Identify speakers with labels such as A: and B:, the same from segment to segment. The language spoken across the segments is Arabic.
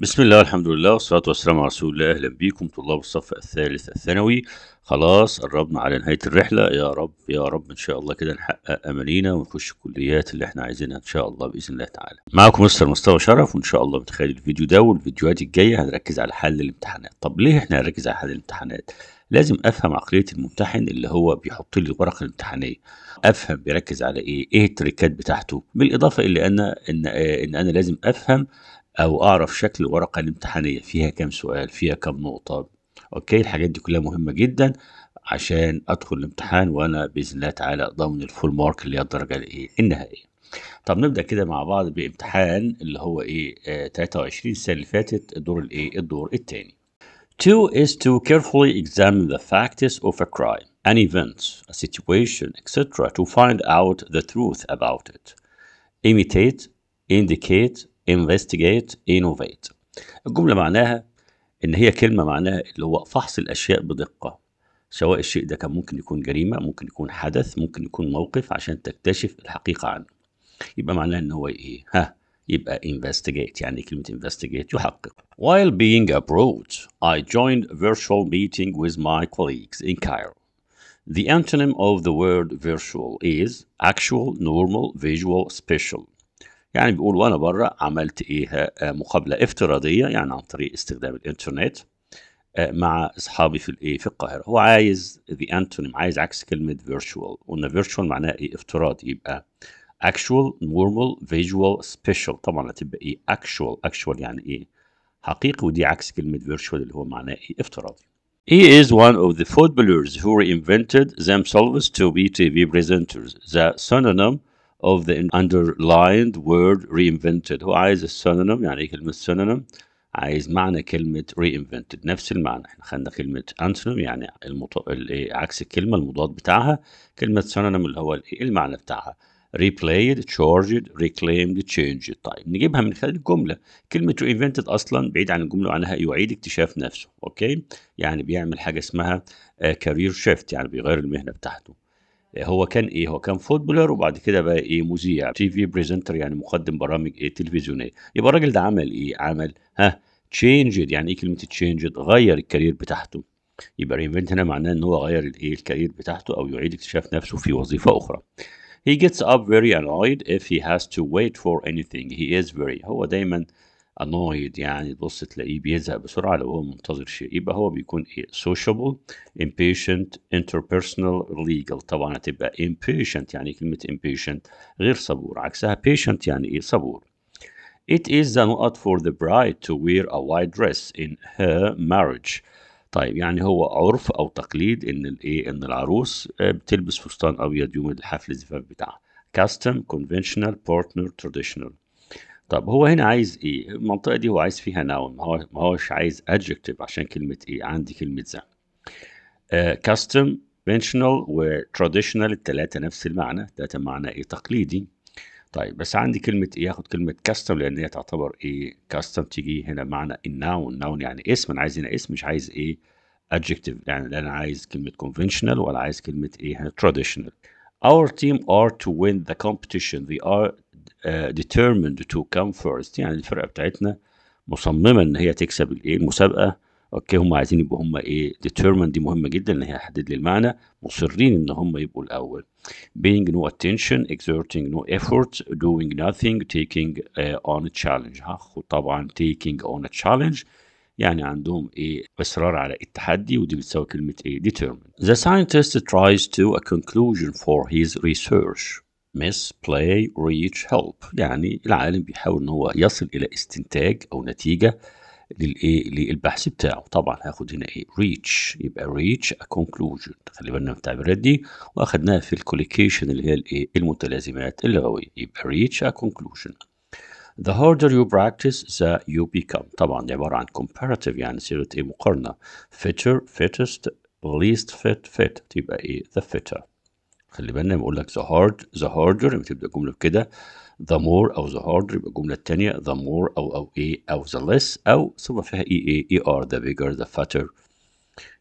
A: بسم الله والحمد لله والصلاة والسلام على رسول الله أهلا بيكم طلاب الصف الثالث الثانوي خلاص قربنا على نهاية الرحلة يا رب يا رب إن شاء الله كده نحقق أمالينا ونخش الكليات اللي احنا عايزينها إن شاء الله بإذن الله تعالى معكم مستر مستوى شرف وإن شاء الله متخيل الفيديو ده والفيديوهات الجاية هنركز على حل الامتحانات طب ليه احنا هنركز على حل الامتحانات؟ لازم افهم عقليه الممتحن اللي هو بيحط لي الورقه الامتحانيه افهم بيركز على ايه ايه التريكات بتاعته بالاضافه الى ان ان ان انا لازم افهم او اعرف شكل الورقه الامتحانيه فيها كام سؤال فيها كام نقطه اوكي الحاجات دي كلها مهمه جدا عشان ادخل الامتحان وانا باذن الله تعالى ضامن الفول مارك اللي هي الدرجه الايه النهائيه طب نبدا كده مع بعض بامتحان اللي هو ايه آه 23 السنه اللي فاتت الدور الايه الدور الثاني Two is to carefully examine the facts of a crime an event a situation etc to find out the truth about it imitate indicate investigate innovate الجملة معناها إن هي كلمة معناها اللي هو فحص الأشياء بدقة سواء الشيء ده كان ممكن يكون جريمة ممكن يكون حدث ممكن يكون موقف عشان تكتشف الحقيقة عنه يبقى معناها إن هو إيه ها يبقى investigate يعني كلمة investigate يحقق While being abroad I joined virtual meeting with my colleagues in Cairo The antonym of the word virtual is actual, normal, visual, special يعني بيقول وانا بره عملت ايه آه، آه، مقابله افتراضيه يعني عن طريق استخدام الانترنت آه، مع اصحابي في الايه في القاهره هو عايز ذا انتونيم عايز عكس كلمه فيرتشوال قلنا فيرتشوال معناه ايه افتراضي يبقى اكشوال نورمال فيجوال سبيشال طبعا هتبقى ايه اكشوال اكشوال يعني ايه حقيقي ودي عكس كلمه فيرتشوال اللي هو معناه ايه افتراضي He is one of the footballers who reinvented themselves to be TV presenters. The synonym of the underlined word reinvented هو عايز السينونيم يعني ايه كلمة سينونيم عايز معنى كلمة reinvented نفس المعنى احنا يعني خدنا كلمة antonym يعني المط... إيه، عكس الكلمة المضاد بتاعها كلمة synonym اللي هو إيه المعنى بتاعها replayed, charged, reclaimed, changed طيب نجيبها من خلال الجملة كلمة reinvented أصلا بعيد عن الجملة وعنها يعيد اكتشاف نفسه أوكي يعني بيعمل حاجة اسمها آه، career shift يعني بيغير المهنة بتاعته هو كان ايه هو كان فوتبولر وبعد كده بقى ايه مذيع تي في بريزنتر يعني مقدم برامج ايه تلفزيونيه يبقى الراجل ده عمل ايه عمل ها تشينجد يعني ايه كلمه تشينجد غير الكارير بتاعته يبقى ريفنت هنا معناه ان هو غير الايه الكارير بتاعته او يعيد اكتشاف نفسه في وظيفه اخرى He gets up very annoyed if he has to wait for anything. He is very هو دايما annoyed يعني تبص تلاقيه بيزهق بسرعة لو هو منتظر شيء يبقى هو بيكون إيه sociable impatient interpersonal legal طبعا هتبقى impatient يعني كلمة impatient غير صبور عكسها patient يعني إيه صبور It is the not for the bride to wear a white dress in her marriage طيب يعني هو عرف أو تقليد إن الإيه إن العروس آه، بتلبس فستان أبيض يوم الحفل الزفاف بتاعها custom conventional partner traditional طب هو هنا عايز ايه المنطقه دي هو عايز فيها ناون ما هو ما هوش عايز ادجكتيف عشان كلمه ايه عندي كلمه زعم كاستم آه، conventional وتراديشنال الثلاثه نفس المعنى ثلاثه معنى ايه تقليدي طيب بس عندي كلمة ايه اخد كلمة كاستم لان هي تعتبر ايه كاستم تيجي هنا معنى الناون ناون يعني اسم انا عايز هنا اسم مش عايز ايه adjective يعني لا انا عايز كلمة conventional ولا عايز كلمة ايه تراديشنال. traditional Our team are to win the competition. They are determined to come first يعني الفرقه بتاعتنا مصممه ان هي تكسب الايه المسابقه اوكي هم عايزين يبقوا هم ايه determined دي مهمه جدا ان هي تحدد لي المعنى مصرين ان هم يبقوا الاول being no attention exerting no effort doing nothing taking uh, on a challenge ها طبعا taking on a challenge يعني عندهم ايه اصرار على التحدي ودي بتساوي كلمه ايه determined the scientist tries to a conclusion for his research play, reach help يعني العالم بيحاول ان هو يصل الى استنتاج او نتيجه للايه للبحث بتاعه طبعا هاخد هنا ايه ريتش يبقى ريتش ا conclusion خلي بالنا من التعبيرات دي واخدناها في الكوليكيشن اللي هي الايه المتلازمات اللغويه يبقى ريتش ا conclusion The harder you practice the you become طبعا دي عباره عن comparative يعني صيغه ايه مقارنه fitter fittest least fit fit تبقى ايه the fitter خلي بالنا بقول لك the hard the harder لما تبدا الجمله بكده the more او the harder يبقى الجمله الثانيه the more او او ايه او the less او ثم فيها اي اي اي ار the bigger the fatter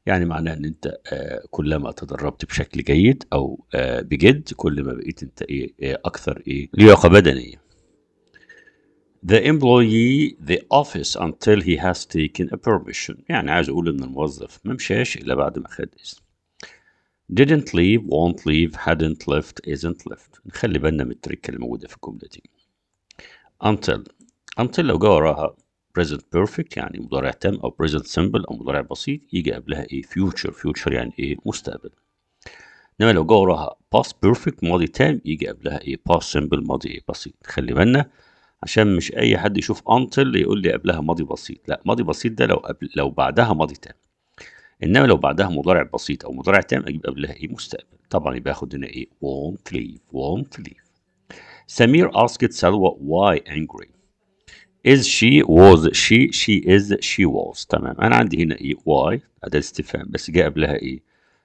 A: يعني معناه ان انت آه، كلما تدربت بشكل جيد او آه، بجد كل ما بقيت انت ايه, إيه اكثر ايه لياقه بدنيه The employee the office until he has taken a permission يعني عايز اقول ان الموظف ما مشاش الا بعد ما خد اذن didn't leave won't leave hadn't left isn't left نخلي بالنا من التركة موجوده في الجملة دي until until لو جه وراها present perfect يعني مضارع تام أو present simple أو مضارع بسيط يجي قبلها إيه future future يعني إيه مستقبل إنما لو جه وراها past perfect ماضي تام يجي قبلها إيه past simple ماضي إيه بسيط خلي بالنا عشان مش أي حد يشوف until يقول لي قبلها ماضي بسيط لا ماضي بسيط ده لو قبل لو بعدها ماضي تام انما لو بعدها مضارع بسيط او مضارع تام اجيب قبلها ايه مستقبل طبعا يبقى اخد هنا ايه won't leave won't leave سمير asked سلوى why angry is she was she she is she was تمام انا عندي هنا ايه why اداه استفهام بس جاء قبلها ايه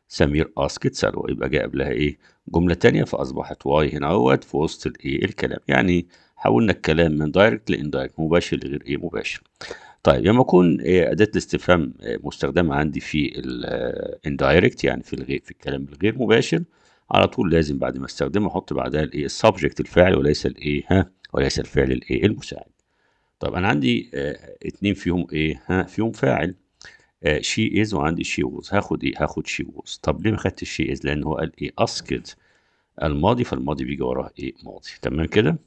A: سمير اسكت سلوى يبقى جاء قبلها ايه جمله تانية فاصبحت واي هنا اهوت في وسط الايه الكلام يعني حولنا الكلام من دايركت لاندايركت مباشر لغير ايه مباشر طيب لما اكون آه، اداه الاستفهام آه، مستخدمه عندي في الاندايركت آه، يعني في الغير في الكلام الغير مباشر على طول لازم بعد ما استخدمه احط بعدها الايه السبجكت الفاعل وليس الايه ها وليس الفعل الايه المساعد طب انا عندي اه اتنين فيهم ايه ها فيهم فاعل اه شي از وعندي شي ووز هاخد ايه هاخد شي ووز طب ليه ما خدتش شي از لان هو قال ايه اسكت الماضي فالماضي بيجي وراه ايه ماضي تمام كده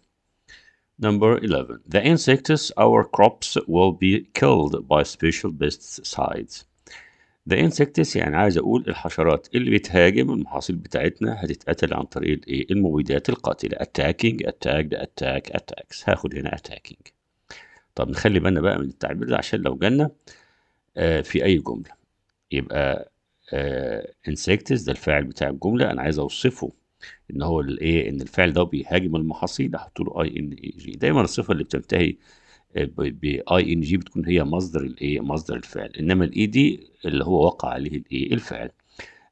A: Number 11. The insects our crops will be killed by special pesticides. The insects يعني عايز اقول الحشرات اللي بتهاجم المحاصيل بتاعتنا هتتقتل عن طريق الايه؟ المبيدات القاتله attacking attacked attack attacks هاخد هنا attacking. طب نخلي بالنا بقى من التعبير ده عشان لو جالنا آه في اي جمله يبقى آه insects ده الفاعل بتاع الجمله انا عايز اوصفه ان هو الايه ان الفعل ده بيهاجم المحاصيل احط له اي ان اي جي دايما الصفه اللي بتنتهي باي ان جي بتكون هي مصدر الايه مصدر الفعل انما الاي دي اللي هو وقع عليه الايه الفعل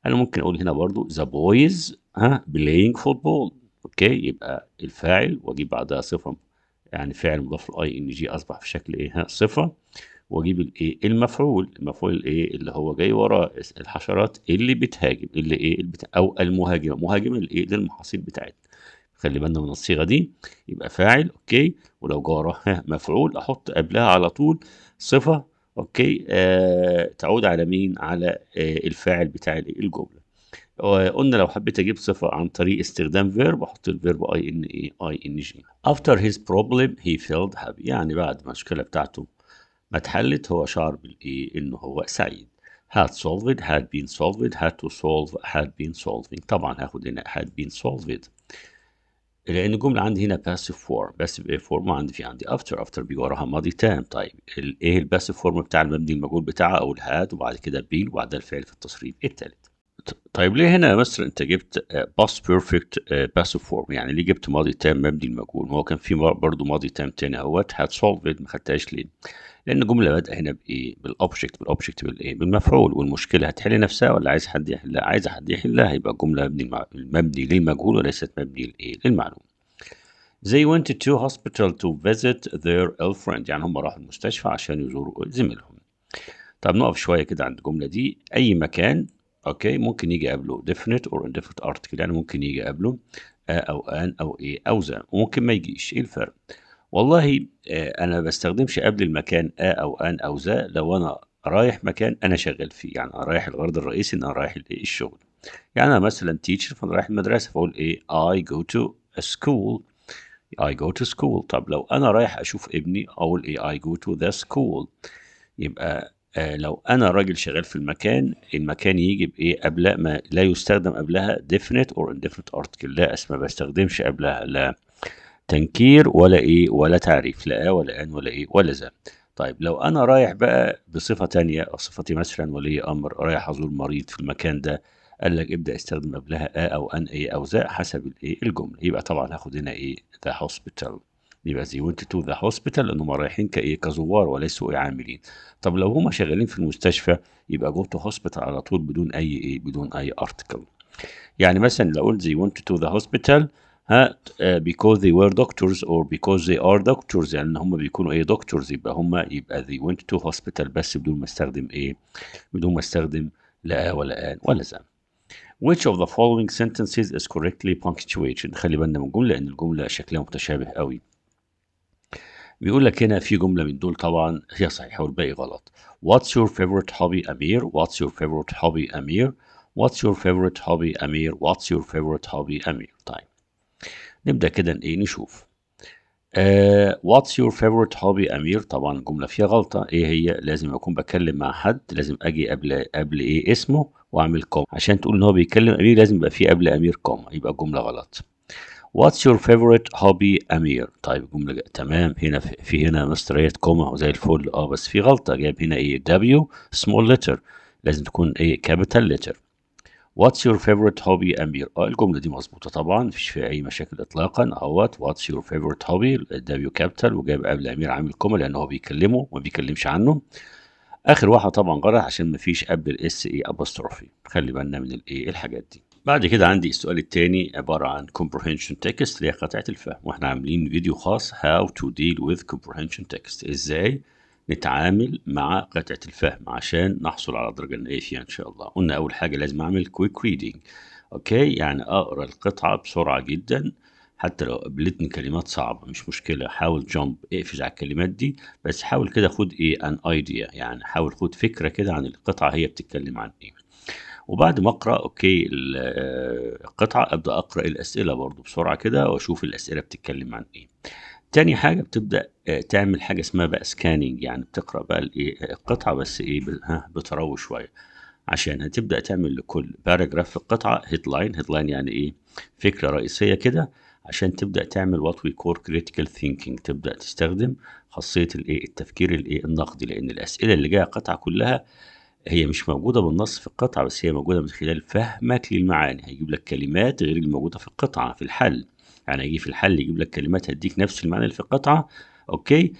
A: انا ممكن اقول هنا برضو ذا بويز ها بلاينج فوتبول اوكي يبقى الفاعل واجيب بعدها صفه يعني فعل مضاف لاي ان جي اصبح في شكل ايه ها صفه واجيب الايه المفعول المفعول الايه اللي هو جاي وراه الحشرات اللي بتهاجم اللي ايه البت... او المهاجمه مهاجمه الايه للمحاصيل بتاعتنا خلي بالنا من الصيغه دي يبقى فاعل اوكي ولو جاره مفعول احط قبلها على طول صفه اوكي آه تعود على مين على آه الفاعل بتاع الجمله قلنا لو حبيت اجيب صفه عن طريق استخدام فيرب احط الفيرب اي ان اي اي ان جي افتر هيز بروبلم هي فيلد هابي يعني بعد المشكله بتاعته ما اتحلت هو شعر بالايه انه هو سعيد had solved had been solved had to solve had been solving طبعا هاخد هنا had been solved لان الجمله عندي هنا passive form passive form عندي في عندي after after بيجي وراها ماضي تام طيب ايه الباسيف فورم بتاع المبني المجهول بتاعها او الهاد وبعد كده بين وبعدها الفعل في التصريف الثالث طيب ليه هنا مثلا انت جبت باس بيرفكت باسيف فورم يعني ليه جبت ماضي تام مبني المجهول ما هو كان في برضه ماضي تام تاني اهوت هات سولفد ما خدتهاش ليه لان الجمله بادئه هنا بايه بالاوبجكت بالاوبجكت بالايه بالمفعول والمشكله هتحل نفسها ولا عايز حد يحلها عايز حد يحلها يبقى الجمله مبني للمجهول وليست مبني لايه للمعلوم They went to hospital to visit their ill friend يعني هم راحوا المستشفى عشان يزوروا زميلهم طب نقف شويه كده عند الجمله دي اي مكان اوكي ممكن يجي قبله definite or indefinite article يعني ممكن يجي قبله او ان او ايه او ذا وممكن ما يجيش ايه الفرق والله آه، انا بستخدمش قبل المكان ا او ان او ذا لو انا رايح مكان انا شغال فيه يعني انا رايح الغرض الرئيسي ان انا رايح الشغل يعني انا مثلا تيتشر فانا رايح المدرسه فاقول ايه اي جو تو سكول اي جو تو سكول طب لو أنا رايح أشوف ابني أقول إيه اي جو تو ذا سكول يبقى آه لو أنا راجل شغال في المكان المكان يجي بإيه قبل ما لا يستخدم قبلها definite or indefinite article لا اسم ما بستخدمش قبلها لا تنكير ولا ايه ولا تعريف لا آه ولا ان ولا ايه ولا ذا طيب لو انا رايح بقى بصفه تانية او صفتي مثلا ولي امر رايح ازور مريض في المكان ده قال لك ابدا استخدم قبلها ا آه او ان ايه او ذا حسب الايه الجمله يبقى طبعا هاخد هنا ايه ذا هوسبيتال يبقى زي وانت تو ذا هوسبيتال لان هم رايحين كايه كزوار وليسوا ايه عاملين طب لو هم شغالين في المستشفى يبقى جو تو هوسبيتال على طول بدون اي ايه بدون اي ارتكل يعني مثلا لو قلت زي وانت تو ذا هوسبيتال ها because they were doctors or because they are doctors يعني ان هم بيكونوا ايه doctors يبقى هم يبقى they went to hospital بس بدون ما استخدم ايه بدون ما استخدم لا ولا ان ولا زن which of the following sentences is correctly punctuated خلي بالنا من الجمله لان الجمله شكلها متشابه قوي بيقول لك هنا في جمله من دول طبعا هي صحيحه والباقي غلط what's your favorite hobby amir what's your favorite hobby amir what's your favorite hobby amir what's your favorite hobby amir? طيب نبدأ كده ايه نشوف uh, واتس يور فيفورت هوبي امير طبعا الجمله فيها غلطه ايه هي لازم اكون بتكلم مع حد لازم اجي قبل قبل ايه اسمه واعمل كوم عشان تقول ان هو بيتكلم امير لازم يبقى فيه قبل امير كوم يبقى الجمله غلط واتس يور فيفورت هوبي امير طيب الجمله تمام هنا في هنا مستريت كوما وزي الفل اه بس في غلطه جاب هنا ايه دبليو سمول letter لازم تكون ايه كابيتال letter واتس يور فيفورت هوبي امير اه الجمله دي مظبوطه طبعا مفيش فيها اي مشاكل اطلاقا اهوت واتس يور فيفورت هوبي الدبليو كابيتال وجايب قبل امير عامل كوما لان هو بيكلمه وما بيكلمش عنه اخر واحده طبعا جرح عشان مفيش قبل الاس اي ابوستروفي خلي بالنا من الايه الحاجات دي بعد كده عندي السؤال التاني عبارة عن comprehension text اللي هي قطعة الفهم واحنا عاملين فيديو خاص how to deal with comprehension text ازاي نتعامل مع قطعة الفهم عشان نحصل على درجة نهائية إن شاء الله قلنا أول حاجة لازم أعمل كويك ريدنج أوكي يعني أقرأ القطعة بسرعة جدا حتى لو قابلتني كلمات صعبة مش مشكلة حاول جامب اقفز على الكلمات دي بس حاول كده خد ايه ان ايديا يعني حاول خد فكرة كده عن القطعة هي بتتكلم عن ايه وبعد ما اقرا اوكي القطعه ابدا اقرا الاسئله برضو بسرعه كده واشوف الاسئله بتتكلم عن ايه تاني حاجه بتبدا آه، تعمل حاجه اسمها بقى سكاننج يعني بتقرا بقى الايه القطعه بس ايه ها بتروي شويه عشان هتبدا تعمل لكل باراجراف في القطعه هيدلاين هيدلاين يعني ايه فكره رئيسيه كده عشان تبدا تعمل وات وي كور كريتيكال ثينكينج تبدا تستخدم خاصيه الايه التفكير الايه النقدي لان الاسئله اللي جايه قطعه كلها هي مش موجودة بالنص في القطعة بس هي موجودة من خلال فهمك للمعاني هيجيب لك كلمات غير الموجودة في القطعة في الحل يعني يجي في الحل يجيب لك كلمات هديك نفس المعنى اللي في القطعه اوكي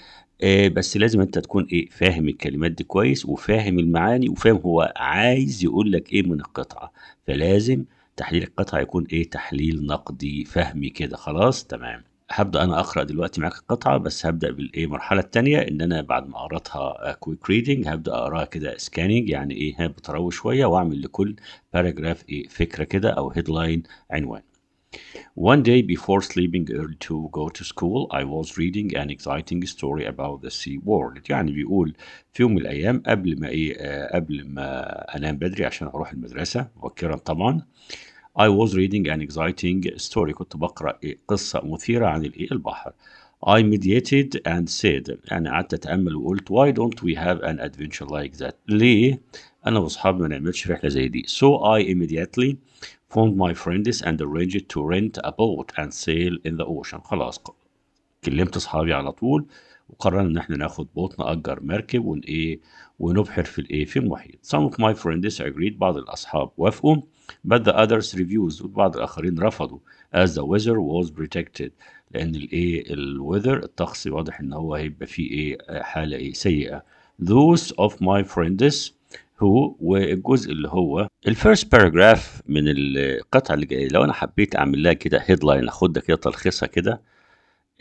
A: آه بس لازم انت تكون ايه فاهم الكلمات دي كويس وفاهم المعاني وفاهم هو عايز يقول لك ايه من القطعه فلازم تحليل القطعه يكون ايه تحليل نقدي فهمي كده خلاص تمام هبدا انا اقرا دلوقتي معاك القطعه بس هبدا بالايه المرحله الثانيه ان انا بعد ما قراتها كويك ريدنج هبدا اقراها كده سكاننج يعني ايه بتروي شويه واعمل لكل باراجراف ايه فكره كده او هيدلاين عنوان One day before sleeping early to go to school I was reading an exciting story about the sea world يعني بيقول في يوم من الأيام قبل ما إيه قبل ما أنام بدري عشان أروح المدرسة مبكرا طبعا I was reading an exciting story كنت بقرأ إيه قصة مثيرة عن الإيه البحر I mediated and said أنا قعدت أتأمل وقلت why don't we have an adventure like that ليه أنا وأصحابي ما نعملش رحلة زي دي so I immediately found my friends and arranged to rent a boat and sail in the ocean خلاص كلمت اصحابي على طول وقررنا ان احنا ناخد بوت نأجر مركب إيه ونبحر في الايه في المحيط some of my friends agreed بعض الاصحاب وافقوا but the others refused وبعض الاخرين رفضوا as the weather was protected لان الايه الويذر الطقس واضح ان هو هيبقى فيه ايه حاله ايه سيئه those of my friends هو والجزء اللي هو الفيرست باراجراف من القطعه اللي جايه لو انا حبيت اعمل لها كده هيدلاين اخدها كده تلخيصها كده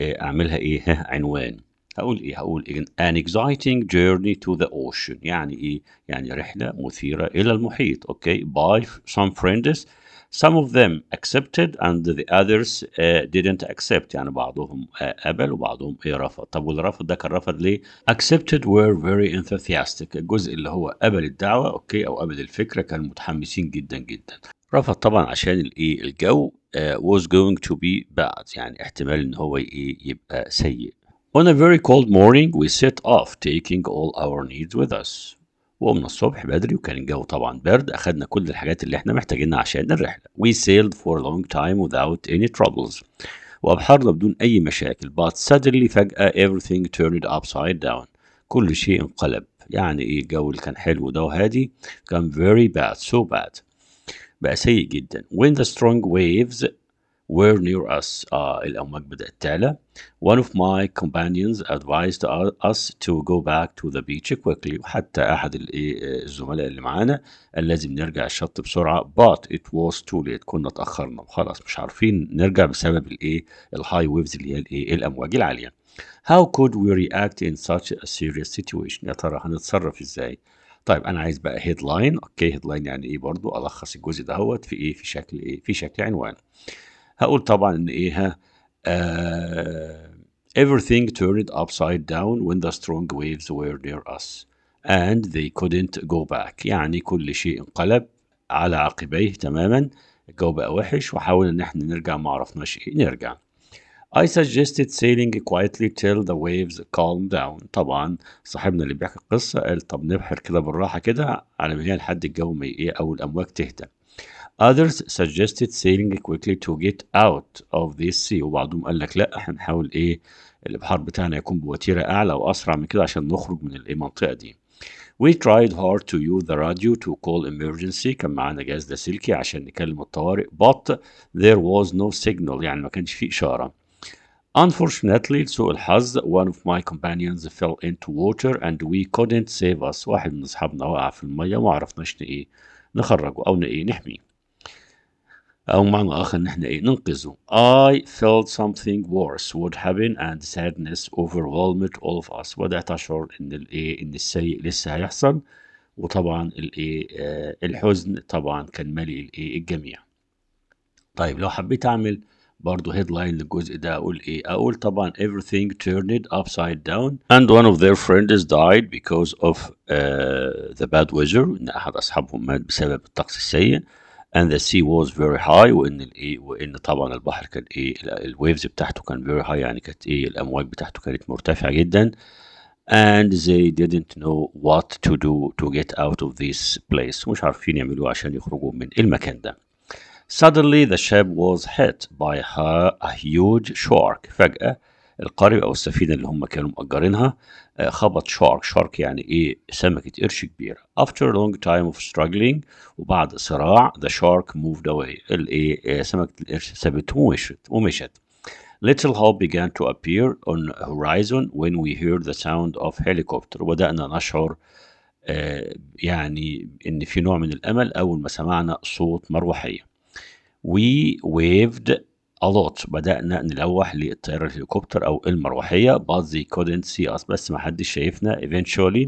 A: آه، اعملها ايه عنوان هقول ايه هقول إيه؟ an exciting journey to the ocean يعني ايه يعني رحله مثيره الى المحيط اوكي by some friends Some of them accepted and the others uh, didn't accept يعني بعضهم uh, قبل وبعضهم ايه رفض طب والرفض ده كان رفض ليه؟ accepted were very enthusiastic الجزء اللي هو قبل الدعوة اوكي او قبل الفكرة كانوا متحمسين جدا جدا رفض طبعا عشان الايه الجو uh, was going to be bad يعني احتمال ان هو ايه يبقى سيء On a very cold morning we set off taking all our needs with us وقمنا الصبح بدري وكان الجو طبعا برد اخذنا كل الحاجات اللي احنا محتاجينها عشان الرحله we sailed for a long time without any troubles وابحرنا بدون اي مشاكل but suddenly فجاه everything turned upside down كل شيء انقلب يعني ايه الجو اللي كان حلو ده وهادي كان very bad so bad بقى سيء جدا when the strong waves were near us uh, الأمواج بدأت تعلى one of my companions advised us to go back to the beach quickly وحتى أحد إيه، إيه، الزملاء اللي معانا قال لازم نرجع الشط بسرعة but it was too late كنا تأخرنا وخلاص مش عارفين نرجع بسبب الإيه الهاي ويفز اللي هي الإيه إيه، الأمواج العالية how could we react in such a serious situation يا ترى هنتصرف إزاي طيب انا عايز بقى هيدلاين اوكي هيدلاين يعني ايه برضو الخص الجزء دهوت في ايه في شكل ايه في شكل عنوان هقول طبعا ان ايه ها آه، everything turned upside down when the strong waves were near us and they couldn't go back يعني كل شيء انقلب على عقبيه تماما الجو بقى وحش وحاولنا ان احنا نرجع ما عرفناش ايه نرجع I suggested sailing quietly till the waves calm down طبعا صاحبنا اللي بيحكي القصة قال طب نبحر كده بالراحة كده على ما هي لحد الجو ما ايه او الامواج تهدأ others suggested sailing quickly to get out of this sea وبعضهم قال لك لا هنحاول ايه البحر بتاعنا يكون بوتيره اعلى واسرع من كده عشان نخرج من المنطقه دي We tried hard to use the radio to call emergency كان معانا جهاز لاسلكي عشان نكلم الطوارئ but there was no signal يعني ما كانش في إشارة. Unfortunately لسوء الحظ one of my companions fell into water and we couldn't save us واحد من أصحابنا وقع في المية وما عرفناش إيه نخرجه أو إيه نحميه. او معنى اخر ان احنا ايه ننقذه I felt something worse would happen and sadness overwhelmed all of us بدات اشعر ان الايه ان السيء لسه هيحصل وطبعا الايه آه الحزن طبعا كان مالي الايه الجميع طيب لو حبيت اعمل برضه هيدلاين للجزء ده اقول ايه اقول طبعا everything turned upside down and one of their friends died because of uh, the bad weather ان احد اصحابهم مات بسبب الطقس السيء and the sea was very high وان الايه وان طبعا البحر كان ايه الويفز بتاعته كان very high يعني كانت ايه الامواج بتاعته كانت مرتفعه جدا and they didn't know what to do to get out of this place مش عارفين يعملوا عشان يخرجوا من المكان ده Suddenly the ship was hit by a huge shark. فجأة القارب او السفينه اللي هم كانوا مأجرينها آه، خبط شارك شارك يعني ايه سمكه قرش كبيره after a long time of struggling وبعد صراع the shark moved away الايه آه، سمكه القرش سابته ومشت ومشت Little hope began to appear on horizon when we heard the sound of helicopter وبدأنا نشعر آه، يعني إن في نوع من الأمل أول ما سمعنا صوت مروحية. We waved الوت بدأنا نلوح للطيارة الهليكوبتر أو المروحية but they couldn't see us بس ما حدش شايفنا eventually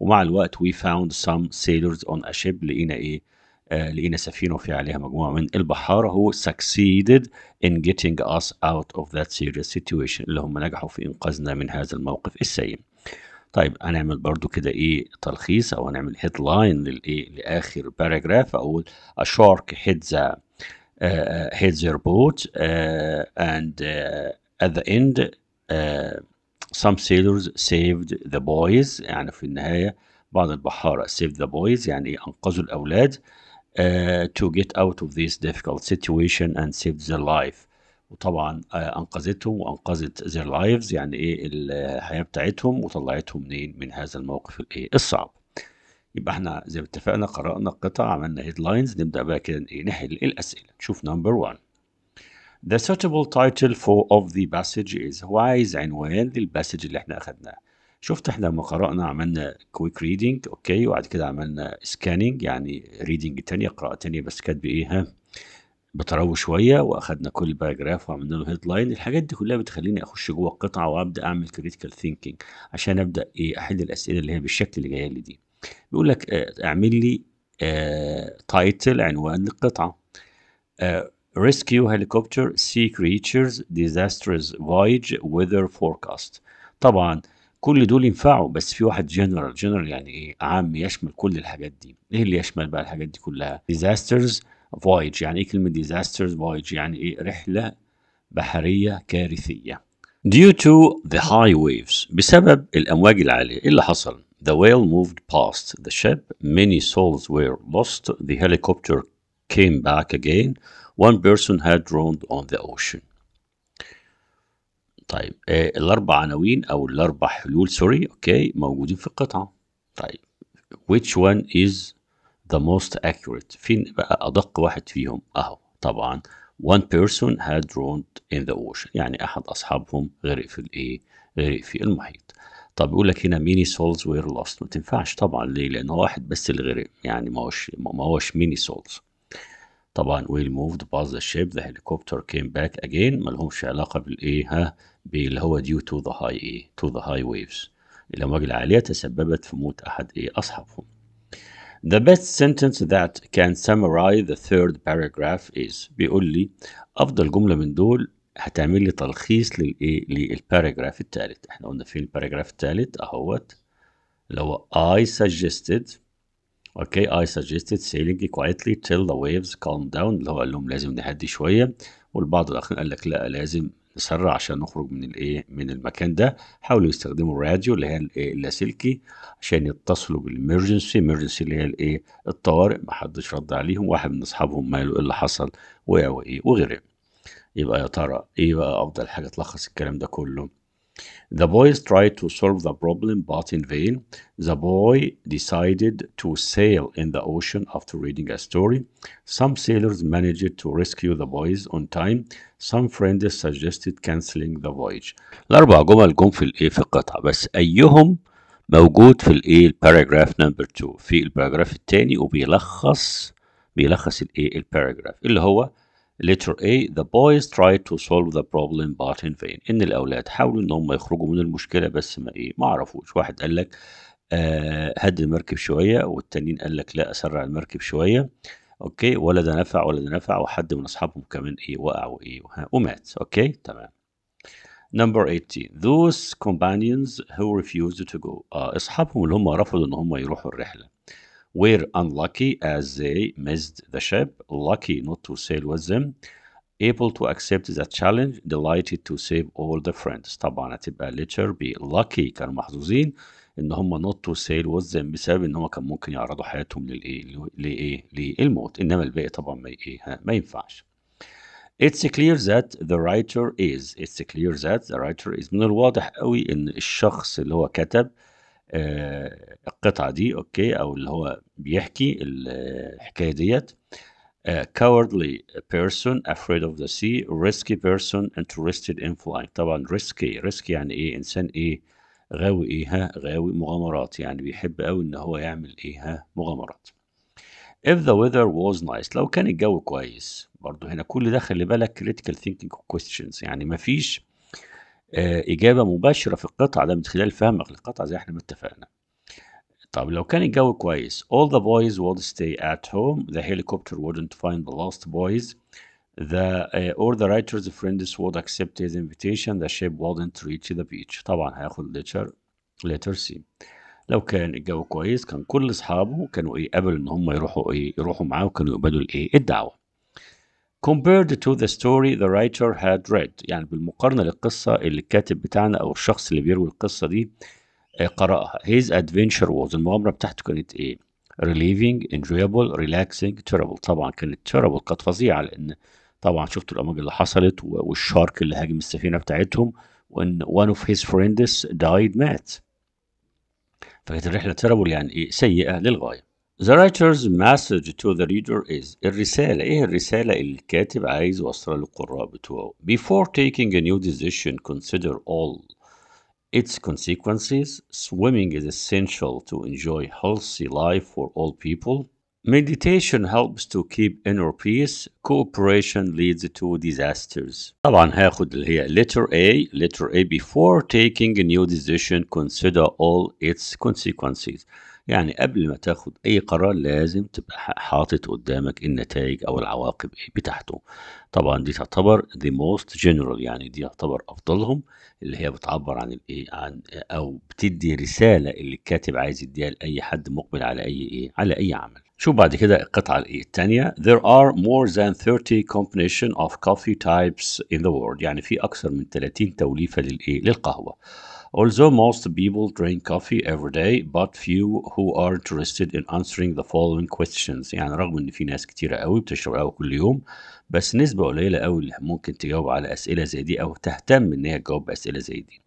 A: ومع الوقت we found some sailors on a ship لقينا إيه آه لقينا سفينة وفي عليها مجموعة من البحارة هو succeeded in getting us out of that serious situation اللي هم نجحوا في إنقاذنا من هذا الموقف السيء طيب هنعمل برضو كده ايه تلخيص او هنعمل هيدلاين للايه لاخر باراجراف اقول a shark hit the hit their boat and at the end some sailors saved the boys يعني في النهاية بعض البحارة saved the boys يعني أنقذوا الأولاد to get out of this difficult situation and saved their life وطبعا أنقذتهم وأنقذت their lives يعني إيه الحياة بتاعتهم وطلعتهم منين من هذا الموقف الإيه الصعب يبقى احنا زي ما اتفقنا قرأنا القطع عملنا headlines نبدأ بقى كده ايه نحل الأسئلة نشوف نمبر 1 The suitable title for of the passage is هو عايز عنوان للباسج اللي احنا أخدناه شفت احنا لما قرأنا عملنا quick reading اوكي وبعد كده عملنا scanning يعني reading تانية قراءة تانية بس كانت بإيه ها بتروي شوية وأخدنا كل باراجراف وعملنا له هيدلاين الحاجات دي كلها بتخليني أخش جوه القطعة وأبدأ أعمل critical thinking عشان أبدأ إيه أحل الأسئلة اللي هي بالشكل اللي جاية لي دي بيقول لك آه، اعمل لي تايتل آه، عنوان للقطعة ريسكيو هليكوبتر سي كريتشرز ديزاسترز فويج ويذر فوركاست طبعا كل دول ينفعوا بس في واحد جنرال جنرال يعني ايه عام يشمل كل الحاجات دي ايه اللي يشمل بقى الحاجات دي كلها ديزاسترز فويج يعني ايه كلمه ديزاسترز فويج يعني ايه رحله بحريه كارثيه due to the high waves بسبب الامواج العاليه ايه اللي حصل The whale moved past the ship. Many souls were lost. The helicopter came back again. One person had drowned on the ocean. طيب الأربع عناوين أو الأربع حلول سوري أوكي موجودين في القطعة. طيب which one is the most accurate؟ فين بقى أدق واحد فيهم؟ أهو طبعا one person had drowned in the ocean يعني أحد أصحابهم غرق في الإيه؟ غرق في المحيط. طب يقول لك هنا ميني سولز وير لوست ما تنفعش طبعا ليه لان هو واحد بس اللي غرق يعني ما هوش ما هوش ميني سولز طبعا ويل موفد باز ذا شيب ذا هليكوبتر كيم باك اجين ما لهمش علاقه بالايه ها باللي هو ديو تو ذا هاي ايه تو ذا هاي ويفز الامواج العاليه تسببت في موت احد ايه اصحابهم The best sentence that can summarize the third paragraph is بيقول لي أفضل جملة من دول هتعمل لي تلخيص للايه للباراجراف الثالث احنا قلنا فين الباراجراف الثالث اهوت اللي هو I suggested اوكي I suggested sailing quietly till the waves calm down اللي هو قال لهم لازم نهدي شويه والبعض الاخرين قال لك لا لازم نسرع عشان نخرج من الايه من المكان ده حاولوا يستخدموا الراديو اللي هي اللاسلكي عشان يتصلوا بالامرجنسي امرجنسي اللي هي الايه الطوارئ محدش رد عليهم واحد من اصحابهم ماله ايه اللي حصل وايه وايه وغيره يبقى يا ترى ايه بقى افضل حاجه تلخص الكلام ده كله The boys tried to solve the problem but in vain. The boy decided to sail in the ocean after reading a story. Some sailors managed to rescue the boys on time. Some friends suggested canceling the voyage. الأربع جمل جم في الإيه في القطعة بس أيهم موجود في الإيه الباراجراف نمبر 2 في الباراجراف الثاني وبيلخص بيلخص الإيه الباراجراف اللي هو letter A the boys tried to solve the problem but in vain ان الاولاد حاولوا ان هم يخرجوا من المشكله بس ما ايه ما عرفوش واحد قال لك آه هدي المركب شويه والتانيين قال لك لا اسرع المركب شويه اوكي ولا ده نفع ولا ده نفع وحد من اصحابهم كمان ايه وقع وايه ومات اوكي تمام Number 18 those companions who refused to go آه اصحابهم اللي هم رفضوا ان هم يروحوا الرحله were unlucky as they missed the ship, lucky not to sail with them, able to accept the challenge, delighted to save all the friends. طبعا هتبقى letter B. lucky كانوا محظوظين ان هم not to sail with them بسبب ان هم كان ممكن يعرضوا حياتهم للايه؟ لايه؟ للموت، انما الباقي طبعا ما ايه؟ ما ينفعش. It's clear that the writer is. It's clear that the writer is. من الواضح قوي ان الشخص اللي هو كتب آه، القطعه دي اوكي او اللي هو بيحكي الحكايه ديت A آه، cowardly person afraid of the sea risky person interested in flying طبعا risky risky يعني ايه انسان ايه غاوي ايه ها غاوي مغامرات يعني بيحب قوي ان هو يعمل ايه ها مغامرات if the weather was nice لو كان الجو كويس برضو هنا كل ده خلي بالك critical thinking questions يعني مفيش آه، إجابة مباشرة في القطعة ده من خلال فهمك للقطعة زي احنا ما اتفقنا طب لو كان الجو كويس all the boys would stay at home the helicopter wouldn't find the lost boys the uh, or the writer's friends would accept his invitation the ship wouldn't reach the beach طبعا هياخد letter letter C لو كان الجو كويس كان كل اصحابه كانوا ايه قبل ان هم يروحوا ايه يروحوا معاه وكانوا يقبلوا الايه الدعوه compared to the story the writer had read يعني بالمقارنة للقصة اللي الكاتب بتاعنا أو الشخص اللي بيروي القصة دي آه، قرأها his adventure was المغامرة بتاعته كانت إيه relieving enjoyable relaxing terrible طبعا كانت terrible كانت فظيعة لأن طبعا شفتوا الأمواج اللي حصلت والشارك اللي هاجم السفينة بتاعتهم وإن one of his friends died mad فكانت الرحلة terrible يعني إيه سيئة للغاية The writer's message to the reader is الرسالة إيه الرسالة الكاتب عايز يوصلها للقراء بتوعه Before taking a new decision consider all its consequences Swimming is essential to enjoy healthy life for all people Meditation helps to keep inner peace Cooperation leads to disasters طبعا هاخد اللي هي letter A letter A Before taking a new decision consider all its consequences يعني قبل ما تاخد أي قرار لازم تبقى حاطط قدامك النتائج أو العواقب إيه بتاعته طبعا دي تعتبر the most general يعني دي يعتبر أفضلهم اللي هي بتعبر عن الإيه عن أو بتدي رسالة اللي الكاتب عايز يديها لأي حد مقبل على أي إيه على أي عمل شوف بعد كده القطعة الإيه الثانية there are more than 30 combination of coffee types in the world يعني في أكثر من 30 توليفة للإيه للقهوة Although most people drink coffee every day but few who are interested in answering the following questions يعني رغم ان في ناس كتيرة قوي بتشرب قهوة كل يوم بس نسبة قليلة قوي اللي ممكن تجاوب على أسئلة زي دي أو تهتم ان هي تجاوب أسئلة زي دي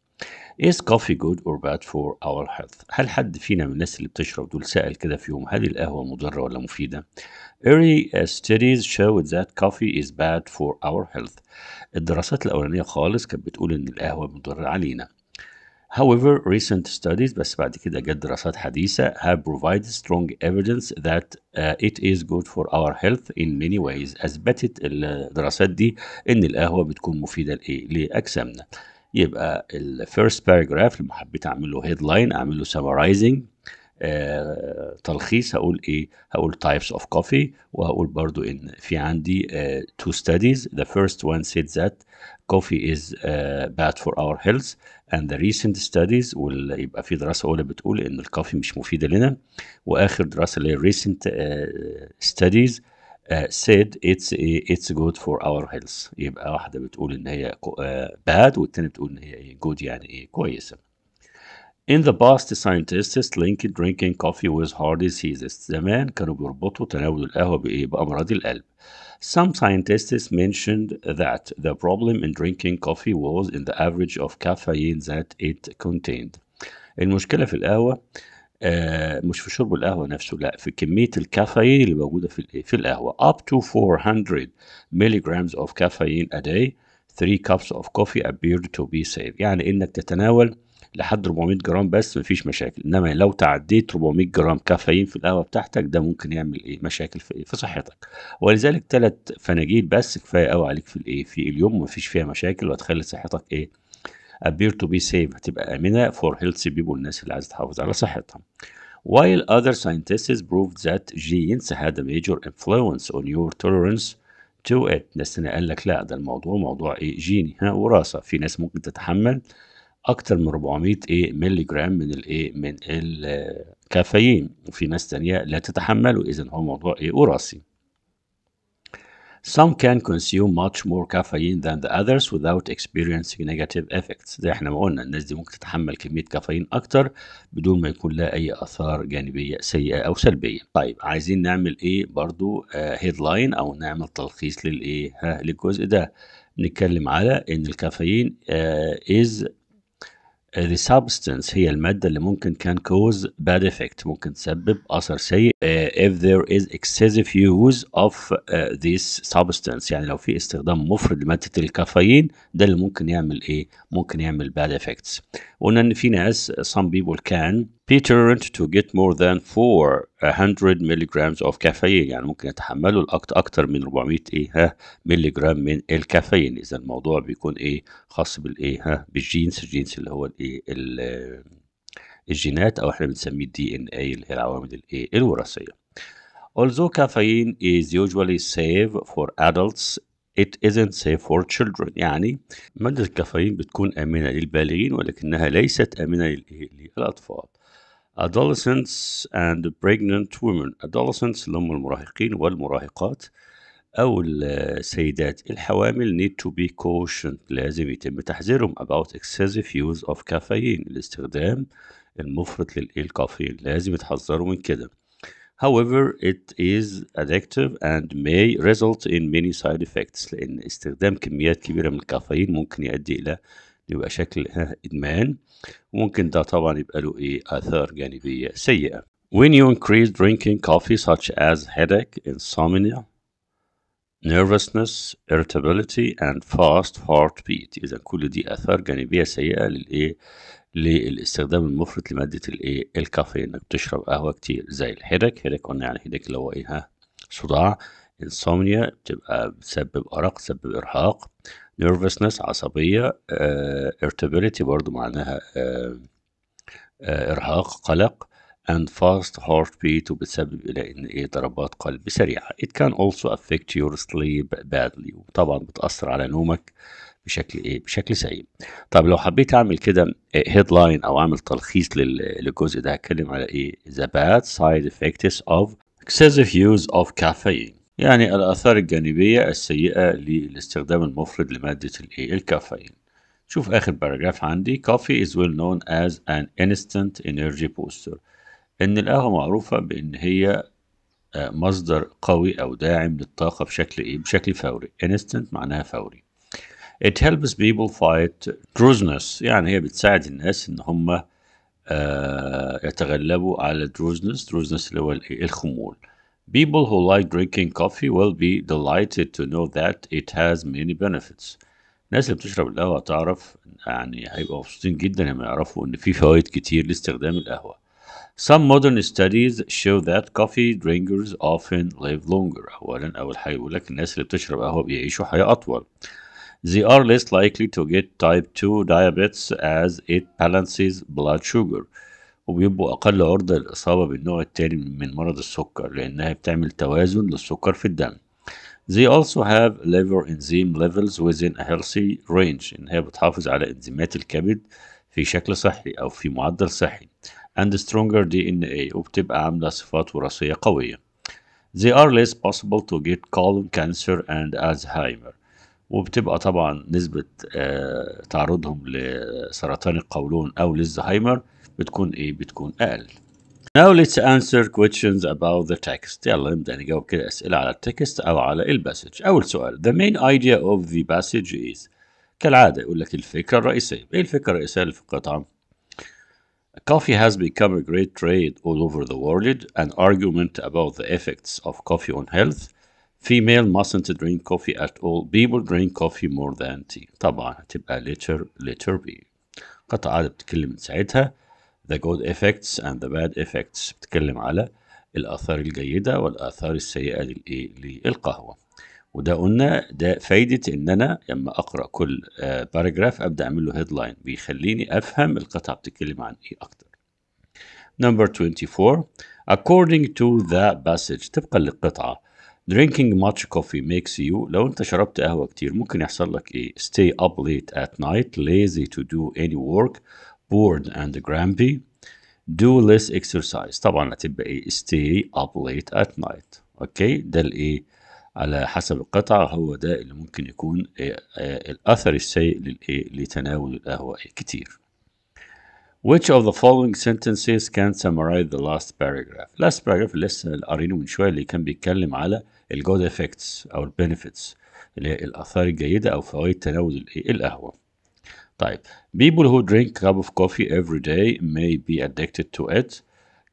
A: Is coffee good or bad for our health? هل حد فينا من الناس اللي بتشرب دول سأل كده في يوم هل القهوة مضرة ولا مفيدة؟ Early studies showed that coffee is bad for our health. الدراسات الأولانية خالص كانت بتقول إن القهوة مضرة علينا. However, recent studies بس بعد كده جت دراسات حديثة have provided strong evidence that uh, it is good for our health in many ways. أثبتت الدراسات دي إن القهوة بتكون مفيدة لإيه؟ لأجسامنا. يبقى first paragraph لما حبيت أعمل له headline أعمل له summarizing آه، تلخيص هقول ايه هقول types of coffee وهقول برضو ان في عندي آه, two studies the first one said that coffee is uh, bad for our health and the recent studies يبقى في دراسه اولى بتقول ان الكافي مش مفيده لنا واخر دراسه اللي هي recent uh, studies uh, said it's it's good for our health يبقى واحده بتقول ان هي uh, bad والتانيه بتقول ان هي إيه، good يعني ايه كويسه In the past, scientists linked drinking coffee with heart diseases. زمان كانوا بيربطوا تناول القهوة بإيه؟ بأمراض القلب. Some scientists mentioned that the problem in drinking coffee was in the average of caffeine that it contained. المشكلة في القهوة آه مش في شرب القهوة نفسه لا في كمية الكافيين اللي موجودة في في القهوة up to 400 milligrams of caffeine a day 3 cups of coffee appeared to be safe يعني إنك تتناول لحد 400 جرام بس مفيش مشاكل انما لو تعديت 400 جرام كافيين في القهوه بتاعتك ده ممكن يعمل ايه مشاكل في ايه في صحتك ولذلك ثلاث فناجيل بس كفايه قوي عليك في الايه في اليوم مفيش فيها مشاكل وهتخلي صحتك ايه appear to be safe هتبقى امنه for healthy people الناس اللي عايزه تحافظ على صحتها while other scientists proved that genes had a major influence on your tolerance to it ناس قال لك لا ده الموضوع موضوع ايه جيني ها وراثه في ناس ممكن تتحمل اكتر من 400 ايه مللي جرام من الايه من الكافيين وفي ناس تانية لا تتحمله اذا هو موضوع ايه وراثي Some can consume much more caffeine than the others without experiencing negative effects زي احنا ما قلنا الناس دي ممكن تتحمل كمية كافيين أكتر بدون ما يكون لها أي آثار جانبية سيئة أو سلبية طيب عايزين نعمل إيه برضو هيدلاين آه، أو نعمل تلخيص للإيه للجزء ده نتكلم على إن الكافيين از آه، is The substance هي المادة اللي ممكن can cause bad effect ممكن تسبب أثر سيء uh, if there is excessive use of uh, this substance يعني لو في استخدام مفرط لمادة الكافيين ده اللي ممكن يعمل إيه؟ ممكن يعمل bad effects قلنا إن في ناس some people can بيترنت to get more than 400 milligrams of caffeine يعني ممكن يتحملوا أكتر من 400 إيه ها ملي جرام من الكافيين إذا الموضوع بيكون إيه خاص بالإيه ها بالجينز الجينز اللي هو الإيه الجينات أو إحنا بنسميه الدي إن إيه اللي هي العوامل الإيه الوراثية Although caffeine is usually safe for adults it isn't safe for children يعني مادة الكافيين بتكون آمنة للبالغين ولكنها ليست آمنة للأطفال adolescents and pregnant women adolescents اللي المراهقين والمراهقات أو السيدات الحوامل need to be cautioned لازم يتم تحذيرهم about excessive use of caffeine الاستخدام المفرط للكافيين لازم يتحذروا من كده However, it is addictive and may result in many side effects لأن استخدام كميات كبيرة من الكافيين ممكن يؤدي إلى يبقى شكل إدمان وممكن ده طبعا يبقى له ايه آثار جانبية سيئة When you increase drinking coffee such as headache, insomnia, nervousness, irritability and fast heartbeat إذا كل دي آثار جانبية سيئة للإيه؟ للاستخدام المفرط لمادة الإيه؟ الكافيين إنك بتشرب قهوة كتير زي الهيدك هيدك قلنا يعني هيدك اللي هو إيه ها؟ صداع insomnia بتبقى بتسبب أرق تسبب إرهاق نيرفسنس عصبية uh, irritability برضو معناها آه، آه، إرهاق قلق and fast heartbeat وبتسبب إلى إن إيه ضربات قلب سريعة it can also affect your sleep badly وطبعا بتأثر على نومك بشكل ايه بشكل سيء طب لو حبيت اعمل كده هيدلاين او اعمل تلخيص للجزء ده هتكلم على ايه the bad side effects of excessive use of caffeine يعني الآثار الجانبية السيئة للاستخدام المفرط لمادة الإيه الكافيين شوف آخر باراجراف عندي coffee is well known as an instant energy booster إن القهوة معروفة بإن هي آه، مصدر قوي أو داعم للطاقة بشكل إيه بشكل فوري instant معناها فوري it helps people fight drowsiness يعني هي بتساعد الناس إن هم آه، يتغلبوا على drowsiness drowsiness اللي هو الخمول People who like drinking coffee will be delighted to know that it has many benefits. الناس اللي بتشرب القهوة هتعرف يعني هيبقوا مبسوطين جدا لما يعرفوا إن في فوائد كتير لاستخدام القهوة. Some modern studies show that coffee drinkers often live longer. أولا أول حاجة بيقول لك الناس اللي بتشرب قهوة بيعيشوا حياة أطول. They are less likely to get type 2 diabetes as it balances blood sugar. وبيبقوا أقل عرضة للإصابة بالنوع التاني من مرض السكر لأنها بتعمل توازن للسكر في الدم. They also have liver enzyme levels within a healthy range إن هي بتحافظ على إنزيمات الكبد في شكل صحي أو في معدل صحي and stronger DNA وبتبقى عاملة صفات وراثية قوية. They are less possible to get colon cancer and Alzheimer. وبتبقى طبعا نسبة آه، تعرضهم لسرطان القولون أو للزهايمر بتكون إيه؟ بتكون أقل. Now let's answer questions about the text. يلا نبدأ نجاوب كده أسئلة على التكست أو على الباسج. أول سؤال The main idea of the passage is كالعادة يقول لك الفكرة الرئيسية. إيه الفكرة الرئيسية اللي في القطعة؟ Coffee has become a great trade all over the world. An argument about the effects of coffee on health Female mustn't drink coffee at all. People drink coffee more than tea. طبعا هتبقى letter letter B. قطعة بتتكلم من ساعتها the good effects and the bad effects بتتكلم على الآثار الجيدة والآثار السيئة إيه، للقهوة وده قلنا ده فايدة إن أنا لما أقرأ كل باراجراف آه، أبدأ أعمل له هيدلاين بيخليني أفهم القطعة بتتكلم عن إيه أكتر Number 24 According to the passage طبقا للقطعة drinking much coffee makes you لو انت شربت قهوة كتير ممكن يحصل لك ايه stay up late at night lazy to do any work bored and grumpy do less exercise طبعا هتبقى ايه stay up late at night اوكي ده الايه على حسب القطعة هو ده اللي ممكن يكون إيه آه الأثر السيء للإيه لتناول القهوة إيه؟ كتير Which of the following sentences can summarize the last paragraph? Last paragraph اللي لسه قارينه من شويه اللي كان بيتكلم على الجود افكتس او البنفيتس اللي هي الاثار الجيده او فوائد تناول القهوه. طيب people who drink cup of coffee every day may be addicted to it.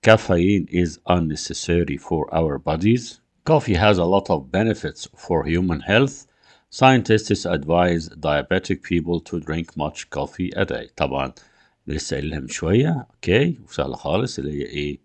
A: Caffeine is unnecessary for our bodies. Coffee has a lot of benefits for human health. Scientists advise diabetic people to drink much coffee a day. طبعا لسه قايلها من شويه اوكي وسهله خالص اللي هي ايه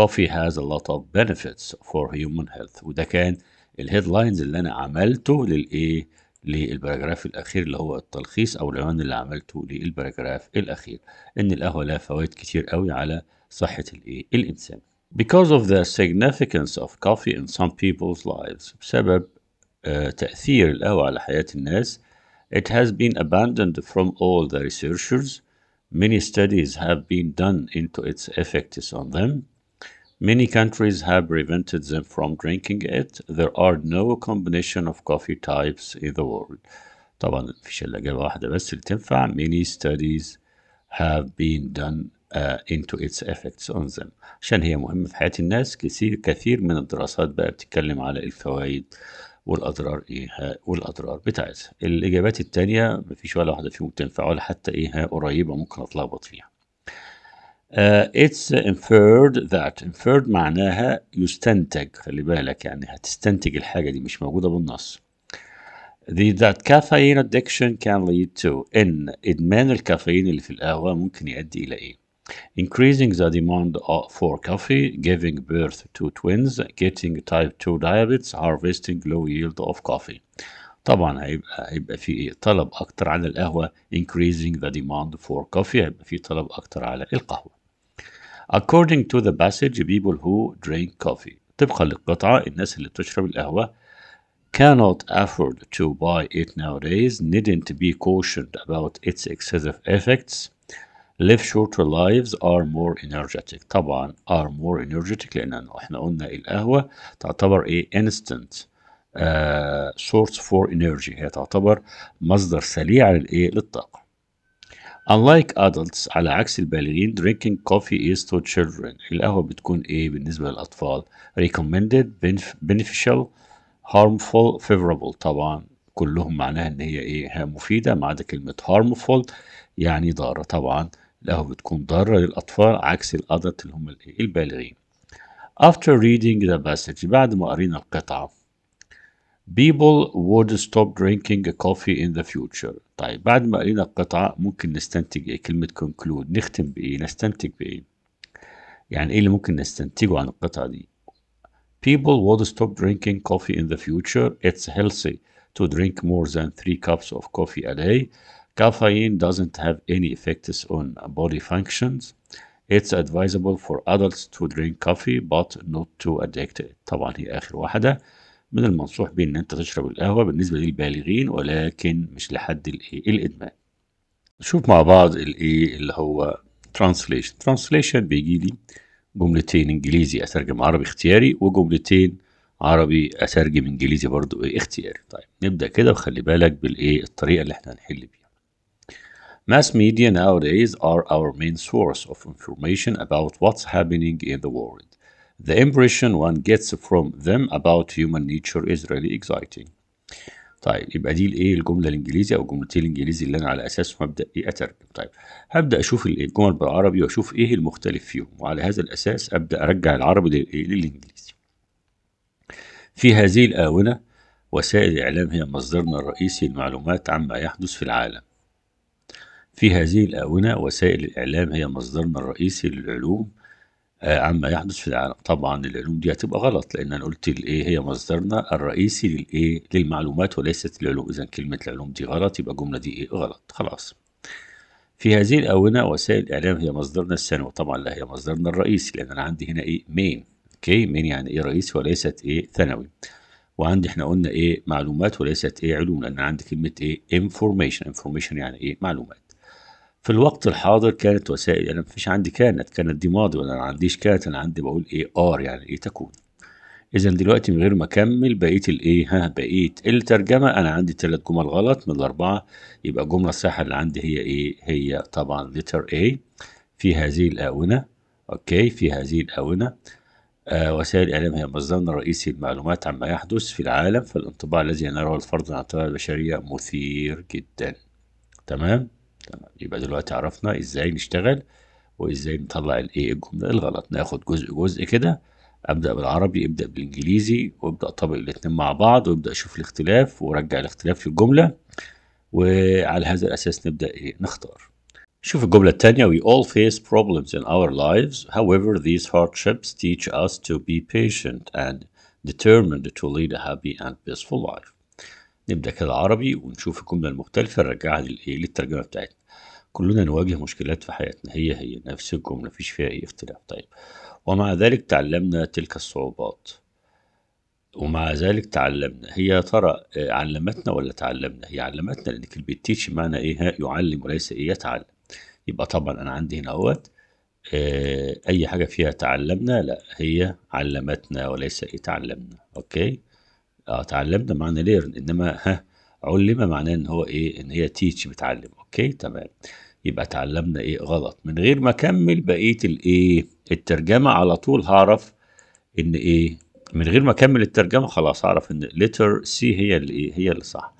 A: coffee has a lot of benefits for human health وده كان الهيدلاينز اللي انا عملته للايه للباراجراف الاخير اللي هو التلخيص او العنوان اللي عملته للباراجراف الاخير ان القهوه لها فوائد كتير قوي على صحه الايه الانسان because of the significance of coffee in some people's lives بسبب uh, تاثير القهوه على حياه الناس it has been abandoned from all the researchers Many studies have been done into its effects on them. Many countries have prevented them from drinking it. There are no combination of coffee types in the world. طبعا مفيش الا واحده بس اللي تنفع many studies have been done uh, into its effects on them عشان هي مهمه في حياه الناس كثير كثير من الدراسات بقى بتتكلم على الفوائد والاضرار ايه والاضرار بتاعتها الاجابات التانية مفيش ولا واحده فيهم تنفع ولا حتى ايه قريبه ممكن اتلخبط فيها Uh, it's inferred that inferred معناها يستنتج خلي بالك يعني هتستنتج الحاجة دي مش موجودة بالنص the, that caffeine addiction can lead to إن إدمان الكافيين اللي في القهوة ممكن يؤدي إلى إيه increasing the demand uh, for coffee, giving birth to twins, getting type 2 diabetes, harvesting low yield of coffee. طبعا هيبقى هيبقى في طلب اكتر على القهوه increasing the demand for coffee هيبقى في طلب اكتر على القهوه according to the passage people who drink coffee طبقا للقطعه الناس اللي بتشرب القهوه cannot afford to buy it nowadays needn't be cautioned about its excessive effects live shorter lives are more energetic طبعا are more energetic لان احنا قلنا القهوه تعتبر ايه instant uh, source for energy هي تعتبر مصدر سريع للايه للطاقه Unlike adults على عكس البالغين drinking coffee is to children القهوة بتكون إيه بالنسبة للأطفال recommended beneficial harmful favorable طبعا كلهم معناها إن هي إيه مفيدة ما عدا كلمة harmful يعني ضارة طبعا له بتكون ضارة للأطفال عكس الأدلت اللي هم البالغين after reading the passage بعد ما قرينا القطعة people would stop drinking coffee in the future طيب بعد ما قرينا القطعة ممكن نستنتج إيه كلمة conclude نختم بإيه نستنتج بإيه يعني إيه اللي ممكن نستنتجه عن القطعة دي people would stop drinking coffee in the future it's healthy to drink more than three cups of coffee a day Caffeine doesn't have any effects on body functions. It's advisable for adults to drink coffee but not to addict. طبعا هي آخر واحدة من المنصوح بيه إن أنت تشرب القهوة بالنسبة للبالغين ولكن مش لحد الإيه الإدمان. نشوف مع بعض الإيه اللي هو translation. translation بيجي لي جملتين إنجليزي أترجم عربي اختياري وجملتين عربي أترجم إنجليزي برضو إيه اختياري. طيب نبدأ كده وخلي بالك بالإيه الطريقة اللي إحنا هنحل بيها. Mass media nowadays are our main source of information about what's happening in the world. The impression one gets from them about human nature is really exciting. طيب يبقى دي الايه الجمله الانجليزي او الجملتين الانجليزي اللي انا على اساسه هبدا ايه اترجم طيب هبدا اشوف الجمل بالعربي واشوف ايه المختلف فيهم وعلى هذا الاساس ابدا ارجع العربي إيه، للانجليزي في هذه الاونه وسائل الاعلام هي مصدرنا الرئيسي للمعلومات عما يحدث في العالم في هذه الآونة وسائل الإعلام هي مصدرنا الرئيسي للعلوم آه، عما يحدث في العالم طبعا العلوم دي هتبقى غلط لأن أنا قلت الإيه هي مصدرنا الرئيسي للإيه للمعلومات وليست العلوم إذا كلمة العلوم دي غلط يبقى الجملة دي إيه غلط خلاص في هذه الآونة وسائل الإعلام هي مصدرنا الثانوي طبعا لا هي مصدرنا الرئيسي لأن أنا عندي هنا إيه مين أوكي مين يعني إيه رئيسي وليست إيه ثانوي وعندي احنا قلنا إيه معلومات وليست إيه علوم لأن عندي كلمة إيه انفورميشن انفورميشن يعني إيه معلومات في الوقت الحاضر كانت وسائل انا يعني مفيش عندي كانت كانت دي ماضي وانا ما عنديش كانت انا عندي بقول ايه ار يعني ايه تكون اذا دلوقتي من غير ما اكمل بقيت الايه ها بقيت الترجمه انا عندي ثلاث جمل غلط من الاربعه يبقى الجمله الصحيحه اللي عندي هي ايه هي طبعا لتر اي في هذه الاونه اوكي في هذه الاونه آه وسائل الإعلام هي مصدرنا الرئيسي للمعلومات عما يحدث في العالم فالانطباع الذي نراه الفرد عن الطبيعة البشرية مثير جدا تمام تمام يبقى دلوقتي عرفنا ازاي نشتغل وازاي نطلع الايه الجمله الغلط ناخد جزء جزء كده ابدا بالعربي ابدا بالانجليزي وابدا طبق الاثنين مع بعض وابدا اشوف الاختلاف ورجع الاختلاف في الجمله وعلى هذا الاساس نبدا ايه نختار شوف الجملة التانية We all face problems in our lives However these hardships teach us to be patient and determined to lead a happy and peaceful life نبدأ كده عربي ونشوف الجملة المختلفة نرجعها للإيه للترجمة بتاعتنا كلنا نواجه مشكلات في حياتنا هي هي نفس الجملة مفيش فيها أي اختلاف طيب ومع ذلك تعلمنا تلك الصعوبات ومع ذلك تعلمنا هي يا ترى آه، علمتنا ولا تعلمنا هي علمتنا لأن كلمة تيتش معنى إيه يعلم وليس إيه يتعلم يبقى طبعا أنا عندي هنا اهوت آه، أي حاجة فيها تعلمنا لا هي علمتنا وليس إيه تعلمنا أوكي اه تعلمنا معنى ليرن انما ها علم معناه ان هو ايه ان هي تيتش بتعلم اوكي تمام يبقى تعلمنا ايه غلط من غير ما اكمل بقيه الايه الترجمه على طول هعرف ان ايه من غير ما اكمل الترجمه خلاص هعرف ان لتر سي هي اللي ايه هي اللي صح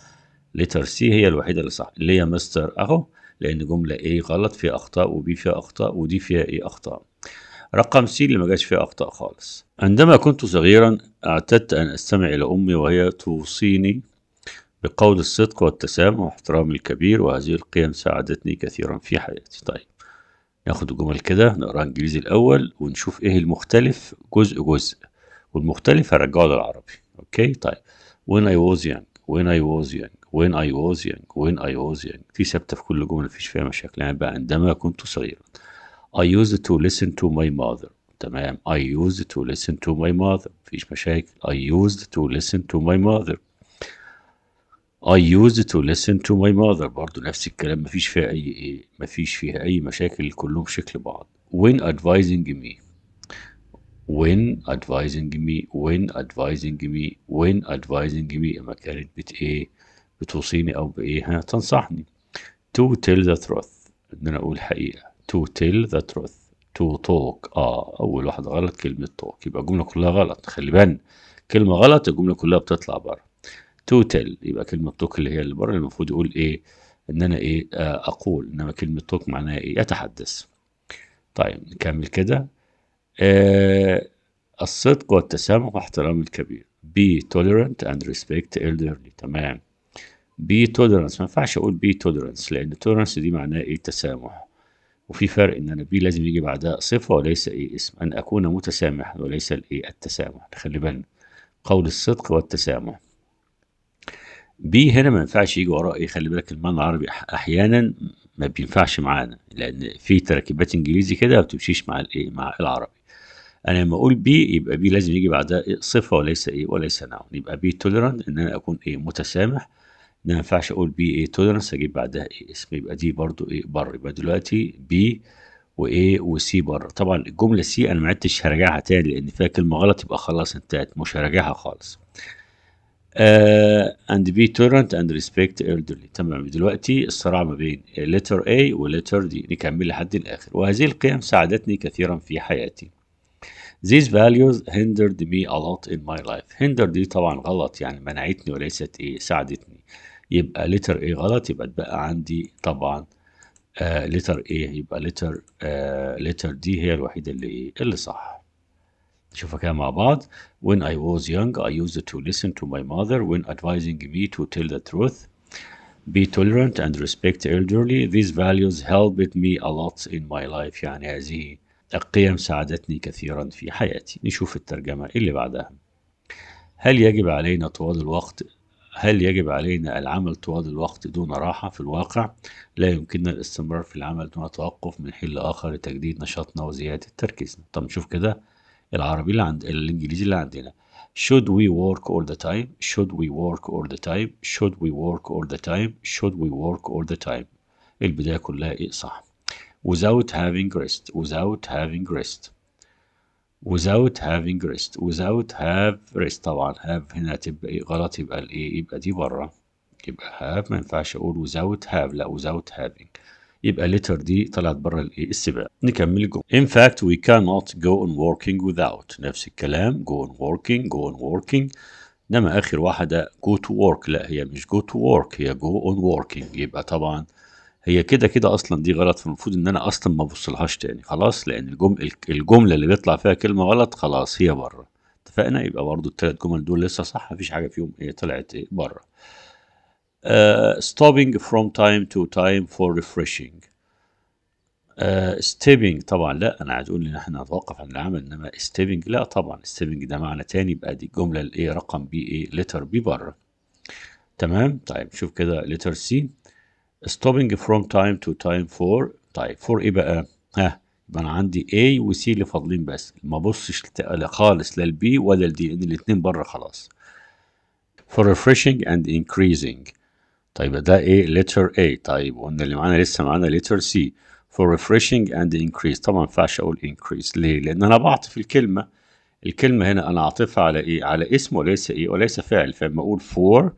A: لتر سي هي الوحيده اللي صح اللي هي مستر اهو لان جمله ايه غلط فيها اخطاء وبي فيها اخطاء ودي فيها ايه اخطاء رقم سي اللي ما جاش فيه أخطاء خالص عندما كنت صغيرا اعتدت أن أستمع إلى أمي وهي توصيني بقول الصدق والتسامح واحترام الكبير وهذه القيم ساعدتني كثيرا في حياتي طيب ناخد الجمل كده نقرا انجليزي الاول ونشوف ايه المختلف جزء جزء والمختلف هرجعه للعربي اوكي طيب when I was young when I was young when I was young when I was young دي ثابته في كل جمله مفيش فيها مشاكل يعني بقى عندما كنت صغيرا I used to listen to my mother تمام I used to listen to my mother مفيش مشاكل I used to listen to my mother I used to listen to my mother برضو نفس الكلام مفيش فيها أي إيه مفيش فيها أي مشاكل كلهم شكل بعض when advising me when advising me when advising me when advising me اما كانت بت ايه بتوصيني او بايه ها تنصحني to tell the truth ان انا اقول حقيقه to tell the truth to talk اه اول واحد غلط كلمة talk يبقى الجملة كلها غلط خلي بالنا كلمة غلط الجملة كلها بتطلع بره to tell يبقى كلمة talk اللي هي اللي بره المفروض يقول ايه ان انا ايه آه اقول انما كلمة talk معناها ايه يتحدث طيب نكمل كده آه الصدق والتسامح واحترام الكبير be tolerant and respect elderly تمام be tolerance ما ينفعش اقول be tolerance لان tolerance دي معناها ايه تسامح وفي فرق ان انا بي لازم يجي بعدها صفه وليس ايه اسم ان اكون متسامحا وليس الايه التسامح خلي بالنا قول الصدق والتسامح بي هنا ما ينفعش يجي وراه ايه خلي بالك المعنى العربي احيانا ما بينفعش معانا لان في تركيبات انجليزي كده ما بتمشيش مع الايه مع العربي انا لما اقول بي يبقى بي لازم يجي بعدها صفه وليس ايه وليس نوع يبقى بي توليرانت ان انا اكون ايه متسامح ما ينفعش اقول بي اي تولرنس اجيب بعدها ايه اسم يبقى دي برضو ايه بر يبقى دلوقتي بي وايه وسي بر طبعا الجمله سي انا ما عدتش هراجعها تاني لان فيها كلمه غلط يبقى خلاص انتهت مش هراجعها خالص آه، and be tolerant and respect elderly تمام دلوقتي الصراع ما بين letter A و letter D نكمل لحد الآخر وهذه القيم ساعدتني كثيرا في حياتي These values hindered me a lot in my life hindered دي طبعا غلط يعني منعتني وليست ايه ساعدتني يبقى لتر A غلط يبقى اتبقى عندي طبعا لتر آه، A يبقى لتر لتر آه، D هي الوحيدة اللي إيه، اللي صح نشوفها كده مع بعض when I was young I used to listen to my mother when advising me to tell the truth be tolerant and respect elderly these values helped me a lot in my life يعني هذه القيم ساعدتني كثيرا في حياتي نشوف الترجمة اللي بعدها هل يجب علينا طوال الوقت هل يجب علينا العمل طوال الوقت دون راحة في الواقع؟ لا يمكننا الاستمرار في العمل دون توقف من حين لآخر لتجديد نشاطنا وزيادة تركيزنا طب نشوف كده العربي اللي عند الإنجليزي اللي عندنا should we work all the time should we work all the time should we work all the time should we work all the time البداية كلها إيه صح without having rest without having rest without having rest without have rest طبعا have هنا تبقى غلط يبقى الايه يبقى دي بره يبقى have ما ينفعش اقول without have لا without having يبقى letter دي طلعت بره الايه السباق نكمل الجمله in fact we cannot go on working without نفس الكلام go on working go on working انما اخر واحده go to work لا هي مش go to work هي go on working يبقى طبعا هي كده كده اصلا دي غلط فالمفروض ان انا اصلا ما ابصلهاش تاني خلاص لان الجمل الجمله اللي بيطلع فيها كلمه غلط خلاص هي بره اتفقنا يبقى برضو الثلاث جمل دول لسه صح مفيش حاجه فيهم هي طلعت ايه بره آه، ستوبينج stopping from time to time for refreshing آه، stepping طبعا لا انا عايز اقول ان احنا نتوقف عن العمل انما stepping لا طبعا stepping ده معنى تاني يبقى دي الجمله الايه رقم بي ايه لتر بي بره تمام طيب شوف كده لتر سي stopping from time to time for طيب for ايه بقى؟ ها يبقى انا عندي A و C اللي فاضلين بس ما بصش خالص لا B ولا D لان الاتنين بره خلاص for refreshing and increasing طيب ده A letter A طيب وقلنا اللي معانا لسه معانا letter C for refreshing and increase طبعا ما ينفعش اقول increase ليه؟ لان انا بعطف الكلمه الكلمه هنا انا عاطفها على ايه؟ على اسم وليس ايه وليس فعل فلما اقول for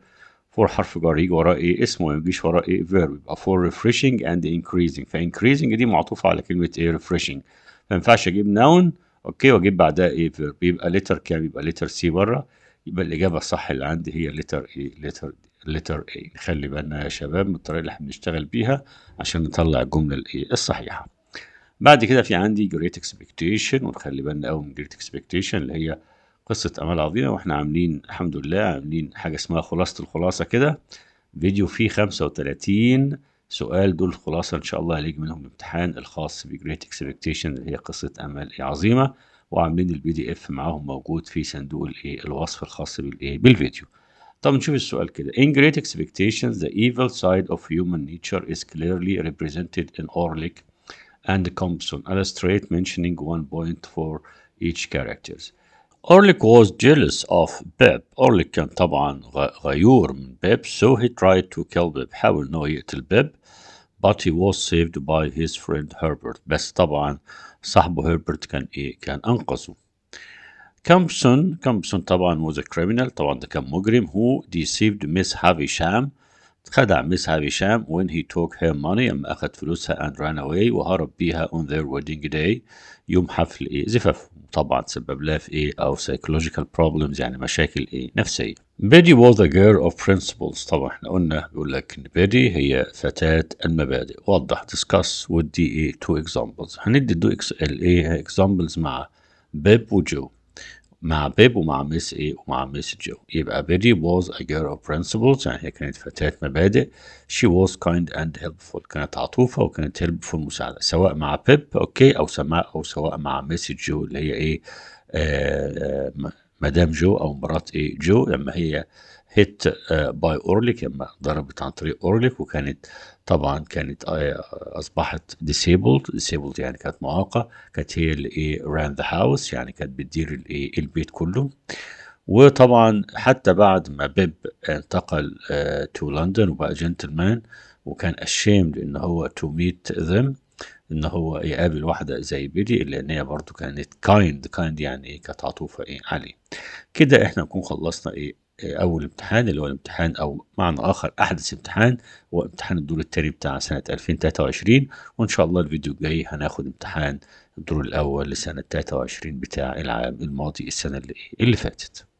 A: فور حرف جار يجي وراه ايه اسمه وما يجيش وراه ايه فيرب يبقى فور ريفريشنج اند انكريزنج فانكريزنج دي معطوفه على كلمه ايه ريفريشنج ما ينفعش اجيب ناون اوكي واجيب بعدها ايه فيرب يبقى لتر كام يبقى لتر سي بره يبقى الاجابه الصح اللي عندي هي لتر ايه لتر لتر ايه نخلي بالنا يا شباب من الطريقه اللي احنا بنشتغل بيها عشان نطلع الجمله الايه الصحيحه بعد كده في عندي جريت اكسبكتيشن ونخلي بالنا قوي من جريت اكسبكتيشن اللي هي قصه امال عظيمه واحنا عاملين الحمد لله عاملين حاجه اسمها خلاصه الخلاصه كده فيديو فيه 35 سؤال دول خلاصه ان شاء الله هيجي منهم الامتحان الخاص بجريت اكسبكتيشن اللي هي قصه امال عظيمه وعاملين البي دي اف معاهم موجود في صندوق الايه الوصف الخاص بالايه بالفيديو طب نشوف السؤال كده in great expectations the evil side of human nature is clearly represented in Orlick and Compson illustrate mentioning one point for each characters Orlik was jealous of بيب أورليك كان طبعا غيور من بيب so he tried to kill بيب حاول إنه يقتل بيب but he was saved by his friend Herbert بس طبعا صاحبه هربرت كان إيه كان أنقذه كامبسون كامبسون طبعا was a criminal طبعا ده كان مجرم who deceived Miss Havisham خدع مسها هشام when he took her money أما أخذ فلوسها and ran away وهرب بيها on their wedding day يوم حفل إيه زفاف طبعا سبب لها في إيه أو psychological problems يعني مشاكل إيه نفسية بيدي was a girl of principles طبعا احنا قلنا بيقول لك إن بيدي هي فتاة المبادئ وضح discuss ودي إيه two examples هندي دو إيه examples مع بيب وجو مع بيب ومع ميس ايه ومع ميس جو يبقى بيدي was a girl of principles يعني هي كانت فتاة مبادئ she was kind and helpful كانت عطوفة وكانت helpful مساعدة سواء مع بيب اوكي او سماء او سواء مع ميس جو اللي هي ايه آه آه مدام جو او مرات ايه جو لما هي آه هيت باي اورليك لما ضربت عن طريق اورليك وكانت طبعا كانت آه، اصبحت ديسيبلد ديسيبلد يعني كانت معاقه كانت هي اللي ايه ران ذا هاوس يعني كانت بتدير إيه، البيت كله وطبعا حتى بعد ما بيب انتقل تو آه، لندن وبقى جنتلمان وكان اشيمد ان هو تو ميت ذم ان هو يقابل واحده زي بيلي اللي هي برضه كانت كايند كايند يعني إيه، كانت عطوفه ايه عليه كده احنا نكون خلصنا ايه أول امتحان اللي هو الامتحان أو معنى آخر أحدث امتحان هو امتحان الدور التاني بتاع سنة 2023 وإن شاء الله الفيديو الجاي هناخد امتحان الدور الأول لسنة 23 بتاع العام الماضي السنة اللي, اللي فاتت